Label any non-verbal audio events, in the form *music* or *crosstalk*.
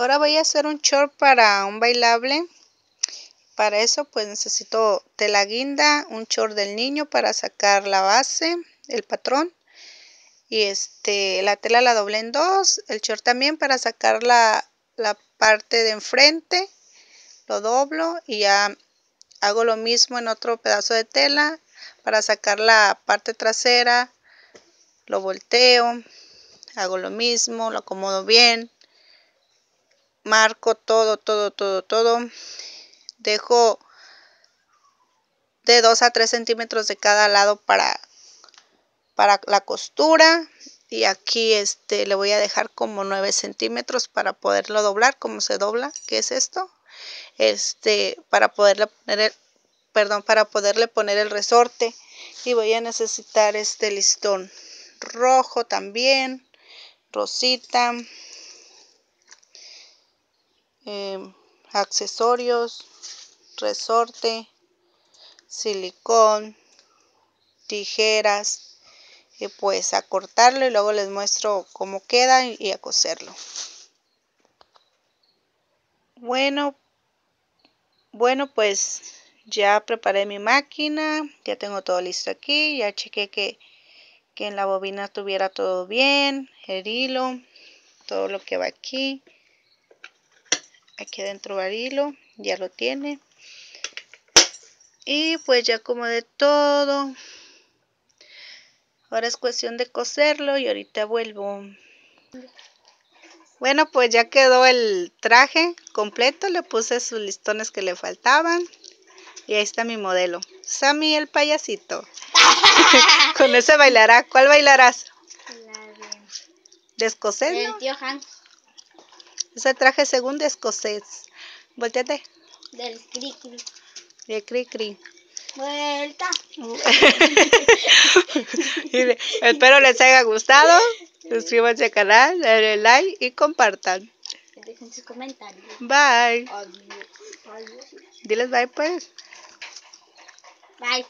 Ahora voy a hacer un short para un bailable. Para eso pues necesito tela guinda, un short del niño para sacar la base, el patrón. Y este, la tela la doblé en dos, el short también para sacar la, la parte de enfrente. Lo doblo y ya hago lo mismo en otro pedazo de tela para sacar la parte trasera lo volteo hago lo mismo lo acomodo bien marco todo, todo, todo, todo. Dejo de 2 a 3 centímetros de cada lado para, para la costura. Y aquí este, le voy a dejar como 9 centímetros para poderlo doblar, como se dobla, que es esto. Este, para poderle poner el, perdón, para poderle poner el resorte. Y voy a necesitar este listón rojo también, rosita, Em, accesorios, resorte, silicón, tijeras y pues a cortarlo y luego les muestro cómo queda y a coserlo. Bueno, bueno pues ya preparé mi máquina, ya tengo todo listo aquí, ya chequé que, que en la bobina tuviera todo bien, el hilo, todo lo que va aquí aquí adentro va el hilo ya lo tiene y pues ya como de todo ahora es cuestión de coserlo y ahorita vuelvo bueno pues ya quedó el traje completo le puse sus listones que le faltaban y ahí está mi modelo Sammy el payasito *laughs* con ese bailará ¿cuál bailarás? La de... El tío ese traje según de escocés. Volteate. Del cri cri. Del cri Vuelta. *laughs* Espero les haya gustado. Suscríbanse al canal, denle like y compartan. Dejen sus comentarios. Bye. Diles bye pues. Bye.